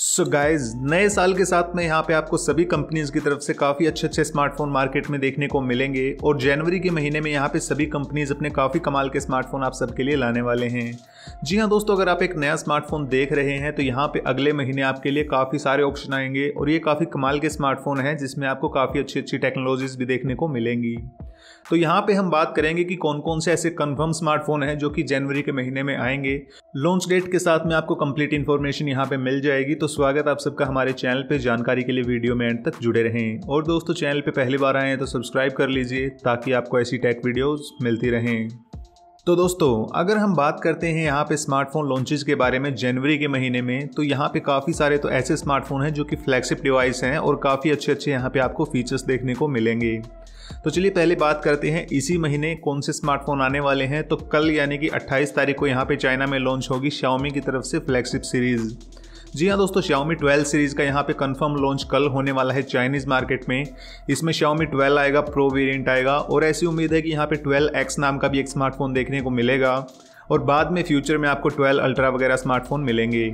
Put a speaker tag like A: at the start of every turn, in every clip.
A: so guys नए साल के साथ में यहाँ पे आपको सभी कंपनीज की तरफ से काफ़ी अच्छे अच्छे स्मार्टफोन मार्केट में देखने को मिलेंगे और जनवरी के महीने में यहाँ पे सभी कंपनीज अपने काफ़ी कमाल के स्मार्टफोन आप सबके लिए लाने वाले हैं जी हाँ दोस्तों अगर आप एक नया स्मार्टफोन देख रहे हैं तो यहाँ पे अगले महीने आपके लिए काफ़ी सारे ऑप्शन आएंगे और ये काफ़ी कमाल के स्मार्टफोन हैं जिसमें आपको काफ़ी अच्छी अच्छी टेक्नोलॉजीज भी देखने को मिलेंगी तो यहाँ पे हम बात करेंगे कि कौन कौन से ऐसे कन्फर्म स्मार्टफोन हैं जो कि जनवरी के महीने में आएंगे लॉन्च डेट के साथ में आपको कंप्लीट इन्फॉर्मेशन यहाँ पे मिल जाएगी तो स्वागत आप सबका हमारे चैनल पे जानकारी के लिए वीडियो में एंड तक जुड़े रहें और दोस्तों चैनल पे पहली बार आए हैं तो सब्सक्राइब कर लीजिए ताकि आपको ऐसी टेक वीडियोज़ मिलती रहें तो दोस्तों अगर हम बात करते हैं यहाँ पे स्मार्टफोन लॉन्चेज के बारे में जनवरी के महीने में तो यहाँ पे काफ़ी सारे तो ऐसे स्मार्टफोन हैं जो कि फ्लैगशिप डिवाइस हैं और काफ़ी अच्छे अच्छे यहाँ पे आपको फीचर्स देखने को मिलेंगे तो चलिए पहले बात करते हैं इसी महीने कौन से स्मार्टफोन आने वाले हैं तो कल यानी कि 28 तारीख को यहाँ पे चाइना में लॉन्च होगी शाओमी की तरफ से फ्लैगशिप सीरीज़ जी हाँ दोस्तों Xiaomi 12 सीरीज़ का यहाँ पे कंफर्म लॉन्च कल होने वाला है चाइनीज़ मार्केट में इसमें Xiaomi 12 आएगा प्रो वेरिएंट आएगा और ऐसी उम्मीद है कि यहाँ पे 12X नाम का भी एक स्मार्टफोन देखने को मिलेगा और बाद में फ्यूचर में आपको 12 अल्ट्रा वगैरह स्मार्टफोन मिलेंगे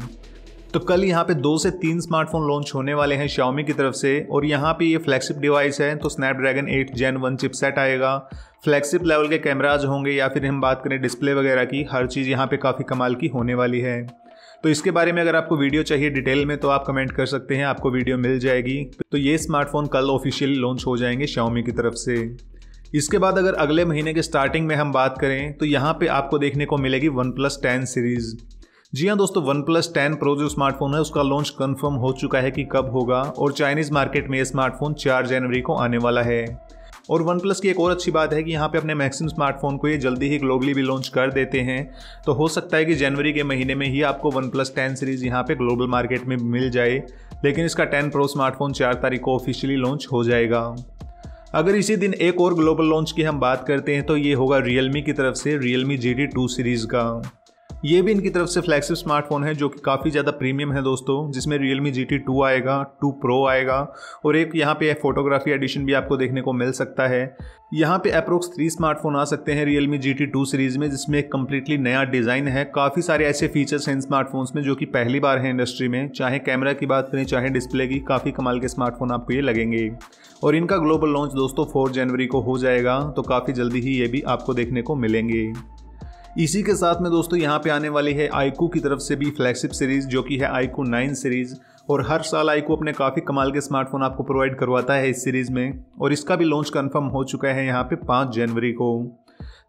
A: तो कल यहाँ पे दो से तीन स्मार्टफोन लॉन्च होने वाले हैं Xiaomi की तरफ से और यहाँ पे ये फ्लैगशिप डिवाइस है तो स्नैपड्रैगन 8 जेन 1 चिपसेट आएगा फ्लैगशिप लेवल के कैमराज होंगे या फिर हम बात करें डिस्प्ले वगैरह की हर चीज़ यहाँ पे काफ़ी कमाल की होने वाली है तो इसके बारे में अगर आपको वीडियो चाहिए डिटेल में तो आप कमेंट कर सकते हैं आपको वीडियो मिल जाएगी तो ये स्मार्टफोन कल ऑफिशियली लॉन्च हो जाएंगे शाओमी की तरफ से इसके बाद अगर अगले महीने के स्टार्टिंग में हम बात करें तो यहाँ पे आपको देखने को मिलेगी वन प्लस टेन सीरीज़ जी हाँ दोस्तों वन प्लस टेन प्रो जो स्मार्टफोन है उसका लॉन्च कंफर्म हो चुका है कि कब होगा और चाइनीज़ मार्केट में ये स्मार्टफोन चार जनवरी को आने वाला है और वन प्लस की एक और अच्छी बात है कि यहाँ पे अपने मैक्सिम स्मार्टफोन को ये जल्दी ही ग्लोबली भी लॉन्च कर देते हैं तो हो सकता है कि जनवरी के महीने में ही आपको वन प्लस टेन सीरीज़ यहाँ पे ग्लोबल मार्केट में मिल जाए लेकिन इसका टेन प्रो स्मार्टफोन चार तारीख को ऑफिशियली लॉन्च हो जाएगा अगर इसी दिन एक और ग्लोबल लॉन्च की हम बात करते हैं तो ये होगा रियलमी की तरफ से Realme G T two series का ये भी इनकी तरफ से फ्लैगशिप स्मार्टफोन है जो कि काफ़ी ज़्यादा प्रीमियम है दोस्तों जिसमें Realme G T two आएगा टू प्रो आएगा और एक यहाँ पे फोटोग्राफी एडिशन भी आपको देखने को मिल सकता है यहाँ पे अप्रोक्स थ्री स्मार्टफोन आ सकते हैं Realme G T two series में जिसमें एक कम्प्लीटली नया डिज़ाइन है काफ़ी सारे ऐसे फीचर्स हैं स्मार्टफोन्स में जो कि पहली बार हैं इंडस्ट्री में चाहे कैमरा की बात करें चाहे डिस्प्ले की काफ़ी कमाल के स्मार्टफोन आपको ये लगेंगे और इनका ग्लोबल लॉन्च दोस्तों फोर जनवरी को हो जाएगा तो काफ़ी जल्दी ही ये भी आपको देखने को मिलेंगे इसी के साथ में दोस्तों यहाँ पे आने वाली है आईकू की तरफ से भी फ्लैगशिप सीरीज़ जो कि है आईकू नाइन सीरीज़ और हर साल आईकू अपने काफ़ी कमाल के स्मार्टफोन आपको प्रोवाइड करवाता है इस सीरीज़ में और इसका भी लॉन्च कन्फर्म हो चुका है यहाँ पे पाँच जनवरी को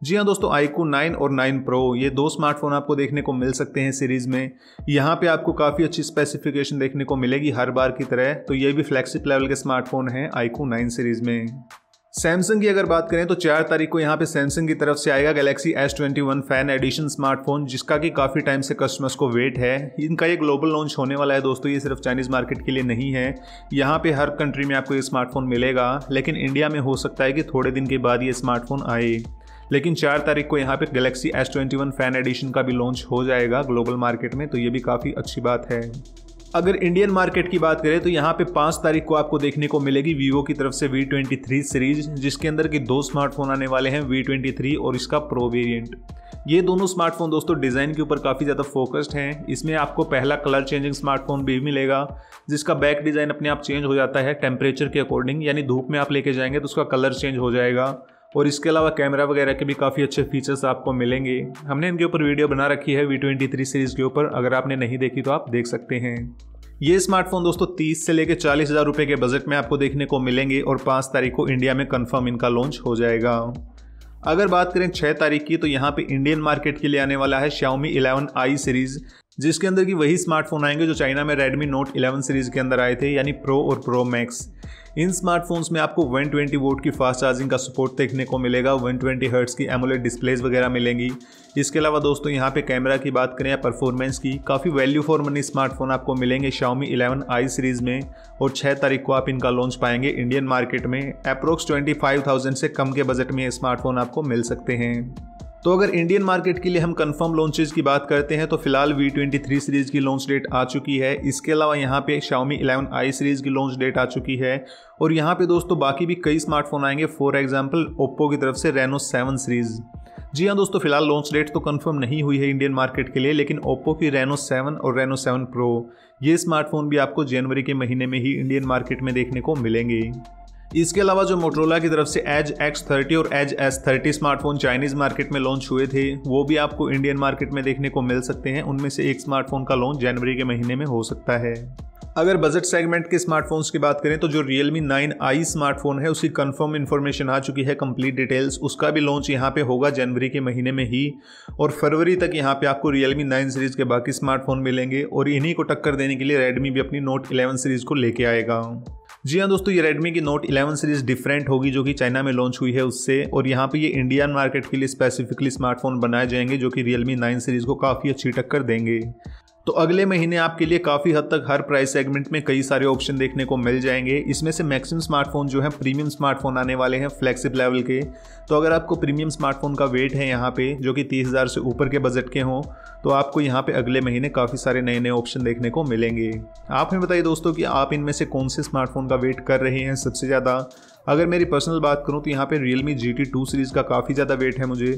A: जी हाँ दोस्तों आईकू 9 और 9 प्रो ये दो स्मार्टफोन आपको देखने को मिल सकते हैं सीरीज़ में यहाँ पे आपको काफ़ी अच्छी स्पेसिफिकेशन देखने को मिलेगी हर बार की तरह तो ये भी फ्लैगशिप लेवल के स्मार्टफोन हैं आईकू 9 सीरीज़ में सैमसंग की अगर बात करें तो चार तारीख को यहाँ पे सैमसंग की तरफ से आएगा Galaxy S twenty one fan edition smartphone जिसका कि काफ़ी टाइम से कस्टमर्स को वेट है इनका ये ग्लोबल लॉन्च होने वाला है दोस्तों ये सिर्फ चाइनीज़ मार्केट के लिए नहीं है यहाँ पे हर कंट्री में आपको ये स्मार्टफोन मिलेगा लेकिन इंडिया में हो सकता है कि थोड़े दिन के बाद ये स्मार्टफोन आए लेकिन चार तारीख को यहाँ पे Galaxy S twenty one fan edition का भी लॉन्च हो जाएगा ग्लोबल मार्केट में तो ये भी काफ़ी अच्छी बात है अगर इंडियन मार्केट की बात करें तो यहाँ पे पाँच तारीख को आपको देखने को मिलेगी वीवो की तरफ से वी ट्वेंटी थ्री सीरीज जिसके अंदर के दो स्मार्टफोन आने वाले हैं वी ट्वेंटी थ्री और इसका प्रो वेरियंट ये दोनों स्मार्टफोन दोस्तों डिज़ाइन के ऊपर काफ़ी ज़्यादा फोकस्ड हैं इसमें आपको पहला कलर चेंजिंग स्मार्टफोन भी मिलेगा जिसका बैक डिज़ाइन अपने आप चेंज हो जाता है टेम्परेचर के अकॉर्डिंग यानी धूप में आप लेके जाएंगे तो उसका कलर चेंज हो जाएगा और इसके अलावा कैमरा वगैरह के भी काफ़ी अच्छे फीचर्स आपको मिलेंगे हमने इनके ऊपर वीडियो बना रखी है वी ट्वेंटी थ्री सीरीज़ के ऊपर अगर आपने नहीं देखी तो आप देख सकते हैं ये स्मार्टफोन दोस्तों 30 से लेकर चालीस हज़ार रुपये के बजट में आपको देखने को मिलेंगे और 5 तारीख को इंडिया में कंफर्म इनका लॉन्च हो जाएगा अगर बात करें 6 तारीख की तो यहाँ पे इंडियन मार्केट के लिए आने वाला है Xiaomi आई सीरीज़ जिसके अंदर की वही स्मार्टफोन आएंगे जो चाइना में रेडमी नोट 11 सीरीज़ के अंदर आए थे यानी प्रो और प्रो मैक्स इन स्मार्टफोन्स में आपको 120 ट्वेंटी वोट की फास्ट चार्जिंग का सपोर्ट देखने को मिलेगा 120 ट्वेंटी हर्ट्स की एमोलेट डिस्प्लेज वगैरह मिलेंगी इसके अलावा दोस्तों यहाँ पे कैमरा की बात करें या परफॉर्मेंस की काफ़ी वैल्यू फॉर मनी स्मार्टफोन आपको मिलेंगे शाओमी इलेवन आई सीरीज़ में और छः तारीख को आप इनका लॉन्च पाएंगे इंडियन मार्केट में अप्रोक्स ट्वेंटी से कम के बजट में ये स्मार्टफोन आपको मिल सकते हैं तो अगर इंडियन मार्केट के लिए हम कंफर्म लॉन्चेज की बात करते हैं तो फिलहाल वी ट्वेंटी थ्री सीरीज़ की लॉन्च डेट आ चुकी है इसके अलावा यहाँ पे Xiaomi 11i सीरीज़ की लॉन्च डेट आ चुकी है और यहाँ पे दोस्तों बाकी भी कई स्मार्टफोन आएंगे फॉर एग्जाम्पल ओप्पो की तरफ से रेनो सेवन सीरीज़ जी हाँ दोस्तों फिलहाल लॉन्च डेट तो कंफर्म नहीं हुई है इंडियन मार्केट के लिए लेकिन ओप्पो की रेनो सेवन और रेनो सेवन प्रो ये स्मार्टफोन भी आपको जनवरी के महीने में ही इंडियन मार्केट में देखने को मिलेंगे इसके अलावा जो मोटरोला की तरफ से एज एक्स थर्टी और Edge S thirty smartphone Chinese market में लॉन्च हुए थे वो भी आपको इंडियन मार्केट में देखने को मिल सकते हैं उनमें से एक स्मार्टफोन का लॉन्च जनवरी के महीने में हो सकता है अगर बजट सेगमेंट के स्मार्टफोन्स की बात करें तो जो Realme 9i स्मार्टफोन है उसकी कंफर्म इन्फॉर्मेशन आ चुकी है कंप्लीट डिटेल्स उसका भी लॉन्च यहाँ पे होगा जनवरी के महीने में ही और फरवरी तक यहाँ पे आपको Realme 9 सीरीज़ के बाकी स्मार्टफोन मिलेंगे और इन्हीं को टक्कर देने के लिए Redmi भी अपनी Note 11 सीरीज़ को लेके आएगा जी हाँ दोस्तों ये Redmi की Note 11 सीरीज डिफरेंट होगी जो कि चाइना में लॉन्च हुई है उससे और यहाँ पे ये इंडियन मार्केट के लिए स्पेसिफिकली स्मार्टफोन बनाए जाएंगे जो कि Realme 9 सीरीज को काफ़ी अच्छी टक्कर देंगे तो अगले महीने आपके लिए काफ़ी हद तक हर प्राइस सेगमेंट में कई सारे ऑप्शन देखने को मिल जाएंगे इसमें से मैक्सिमम स्मार्टफोन जो है प्रीमियम स्मार्टफोन आने वाले हैं फ्लेक्सिप लेवल के तो अगर आपको प्रीमियम स्मार्टफोन का वेट है यहाँ पे जो कि तीस हज़ार से ऊपर के बजट के हों तो आपको यहाँ पे अगले महीने काफ़ी सारे नए नए ऑप्शन देखने को मिलेंगे आप हमें बताइए दोस्तों कि आप इनमें से कौन से स्मार्टफोन का वेट कर रहे हैं सबसे ज़्यादा अगर मेरी पर्सनल बात करूँ तो यहाँ पे Realme GT 2 सीरीज़ का काफ़ी ज़्यादा वेट है मुझे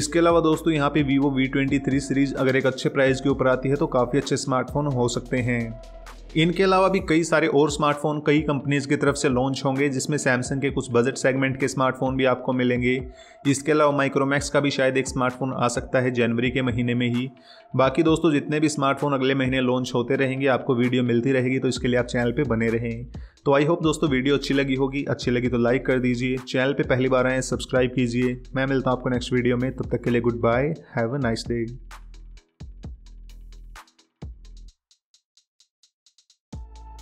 A: इसके अलावा दोस्तों यहाँ पे Vivo V23 सीरीज़ अगर एक अच्छे प्राइस के ऊपर आती है तो काफ़ी अच्छे स्मार्टफोन हो सकते हैं इनके अलावा भी कई सारे और स्मार्टफोन कई कंपनीज़ की तरफ से लॉन्च होंगे जिसमें सैमसंग के कुछ बजट सेगमेंट के स्मार्टफोन भी आपको मिलेंगे इसके अलावा माइक्रोमैक्स का भी शायद एक स्मार्टफोन आ सकता है जनवरी के महीने में ही बाकी दोस्तों जितने भी स्मार्टफोन अगले महीने लॉन्च होते रहेंगे आपको वीडियो मिलती रहेगी तो इसके लिए आप चैनल पर बने रहें तो आई होप दोस्तों वीडियो अच्छी लगी होगी अच्छी लगी तो लाइक कर दीजिए चैनल पर पहली बार आए सब्सक्राइब कीजिए मैं मिलता हूँ आपको नेक्स्ट वीडियो में तब तक के लिए goodbye have a nice day